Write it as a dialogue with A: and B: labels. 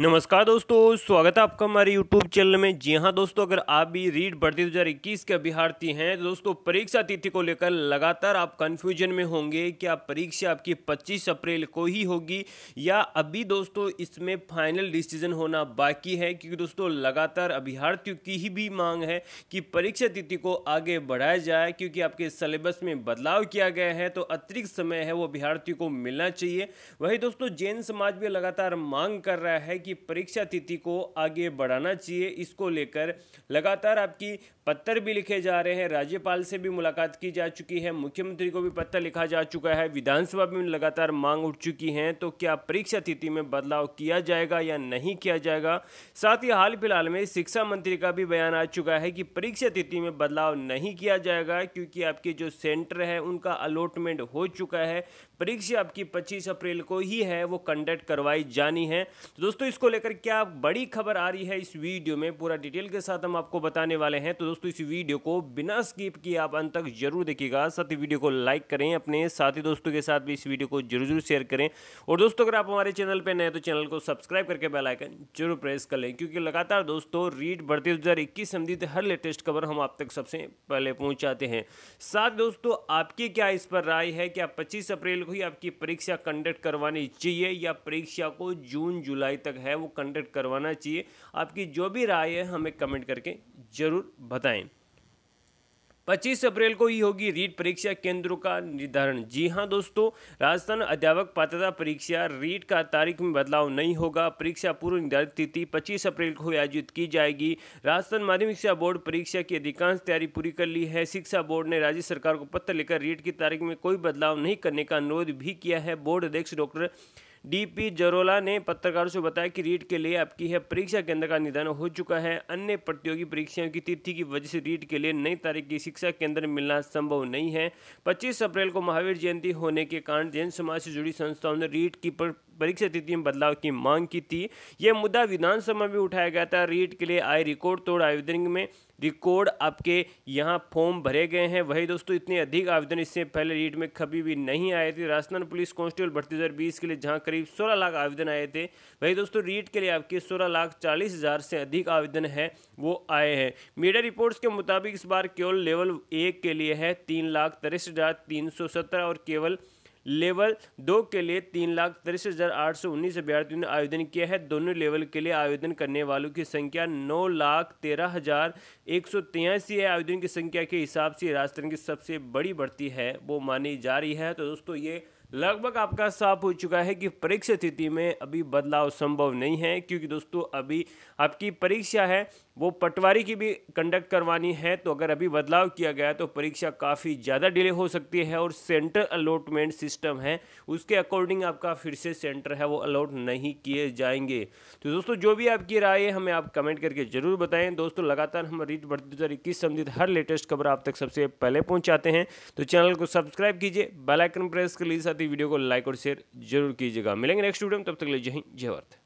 A: नमस्कार दोस्तों स्वागत है आपका हमारे यूट्यूब चैनल में जी हाँ दोस्तों अगर आप भी रीड भर्ती इक्कीस के अभ्यार्थी हैं तो दोस्तों परीक्षा तिथि को लेकर लगातार आप कन्फ्यूजन में होंगे क्या परीक्षा आपकी 25 अप्रैल को ही होगी या अभी दोस्तों इसमें फाइनल डिसीजन होना बाकी है क्योंकि दोस्तों लगातार अभ्यार्थियों की ही भी मांग है कि परीक्षा तिथि को आगे बढ़ाया जाए क्योंकि आपके सिलेबस में बदलाव किया गया है तो अतिरिक्त समय है वो अभ्यार्थियों को मिलना चाहिए वही दोस्तों जैन समाज भी लगातार मांग कर रहा है की परीक्षा तिथि को आगे बढ़ाना चाहिए इसको लेकर लगातार आपकी पत्र भी लिखे जा रहे हैं राज्यपाल से भी मुलाकात की जा चुकी है मुख्यमंत्री को भी पत्र लिखा जा चुका है विधानसभा में लगातार मांग उठ चुकी हैं तो क्या परीक्षा तिथि में बदलाव किया जाएगा या नहीं किया जाएगा साथ ही हाल फिलहाल में शिक्षा मंत्री का भी बयान आ चुका है कि परीक्षा तिथि में बदलाव नहीं किया जाएगा क्योंकि आपके जो सेंटर है उनका अलॉटमेंट हो चुका है परीक्षा आपकी पच्चीस अप्रैल को ही है वो कंडक्ट करवाई जानी है तो दोस्तों पुलिस को लेकर क्या बड़ी खबर आ रही है इस वीडियो में पूरा डिटेल के साथ हम आपको बताने वाले हैं तो दोस्तों इस वीडियो को बिना स्किप किए आप अंत तक जरूर देखिएगा साथ ही वीडियो को लाइक करें अपने साथी दोस्तों के साथ भी इस वीडियो को जरूर जरूर शेयर करें और दोस्तों अगर आप हमारे चैनल पर नए तो चैनल को सब्सक्राइब करके बेलाइकन जरूर प्रेस कर लें क्योंकि लगातार दोस्तों रीड बढ़ते दो हज़ार हर लेटेस्ट खबर हम आप तक सबसे पहले पहुँचाते हैं साथ दोस्तों आपकी क्या इस पर राय है कि आप पच्चीस अप्रैल को ही आपकी परीक्षा कंडक्ट करवानी चाहिए या परीक्षा को जून जुलाई तक है वो कंडक्ट करवाना चाहिए आपकी जो भी राय है हमें कमेंट करके ज़रूर बताएं 25 अप्रैल को ही होगी रीट परीक्षा केंद्रों का निर्धारण जी हां दोस्तों राजस्थान अध्यापक पात्रता परीक्षा रीट का तारीख में बदलाव नहीं होगा परीक्षा पूर्व निर्धारित तिथि 25 अप्रैल को आयोजित की जाएगी राजस्थान माध्यमिक शिक्षा बोर्ड परीक्षा की अधिकांश तैयारी पूरी कर ली है शिक्षा बोर्ड ने राज्य सरकार को पत्र लेकर रीट की तारीख में कोई बदलाव नहीं करने का अनुरोध भी किया है बोर्ड अध्यक्ष डॉक्टर डीपी जरोला ने पत्रकारों से बताया कि रीट के लिए आपकी है परीक्षा केंद्र का निदान हो चुका है अन्य प्रतियोगी परीक्षाओं की तिथि की वजह से रीट के लिए नई तारीख की शिक्षा केंद्र मिलना संभव नहीं है पच्चीस अप्रैल को महावीर जयंती होने के कारण जैन समाज से जुड़ी संस्थाओं ने रीट की परीक्षा तिथि में बदलाव की मांग की थी यह मुद्दा विधानसभा में उठाया गया था रीट के लिए आए रिकॉर्ड तोड़ आवेदन में रिकॉर्ड आपके यहाँ फॉर्म भरे गए हैं वही दोस्तों इतने अधिक आवेदन इससे पहले रीट में कभी भी नहीं आए थे राजस्थान पुलिस कांस्टेबल भर्ती दो के लिए जहाँ करीब सोलह लाख आवेदन आए थे वही दोस्तों रीट के लिए आपके सोलह लाख चालीस हज़ार से अधिक आवेदन है वो आए हैं मीडिया रिपोर्ट्स के मुताबिक इस बार केवल लेवल एक के लिए है तीन लाख तिरसठ हज़ार तीन सौ सत्रह और केवल लेवल दो के लिए तीन लाख तिरसठ हज़ार आठ सौ उन्नीस अभ्यर्थियों ने आवेदन किया है दोनों लेवल के लिए आवेदन करने वालों की संख्या नौ लाख तेरह हज़ार एक सौ तिरासी है आवेदन की संख्या के हिसाब से राजस्थान की सबसे बड़ी बढ़ती है वो मानी जा रही है तो दोस्तों ये लगभग आपका साफ हो चुका है कि परीक्षा तिथि में अभी बदलाव संभव नहीं है क्योंकि दोस्तों अभी आपकी परीक्षा है वो पटवारी की भी कंडक्ट करवानी है तो अगर अभी बदलाव किया गया तो परीक्षा काफ़ी ज़्यादा डिले हो सकती है और सेंटर अलॉटमेंट सिस्टम है उसके अकॉर्डिंग आपका फिर से सेंटर है वो अलॉट नहीं किए जाएंगे तो दोस्तों जो भी आपकी राय है हमें आप कमेंट करके ज़रूर बताएं दोस्तों लगातार हम रीट बढ़ दो हज़ार इक्कीस संबंधित हर लेटेस्ट खबर आप तक सबसे पहले पहुँचाते हैं तो चैनल को सब्सक्राइब कीजिए बेलाइकन प्रेस के लिए साथ साथ ही वीडियो को लाइक और शेयर जरूर कीजिएगा मिलेंगे नेक्स्ट वीडियो में तब तक ले जय हिंद जय भारत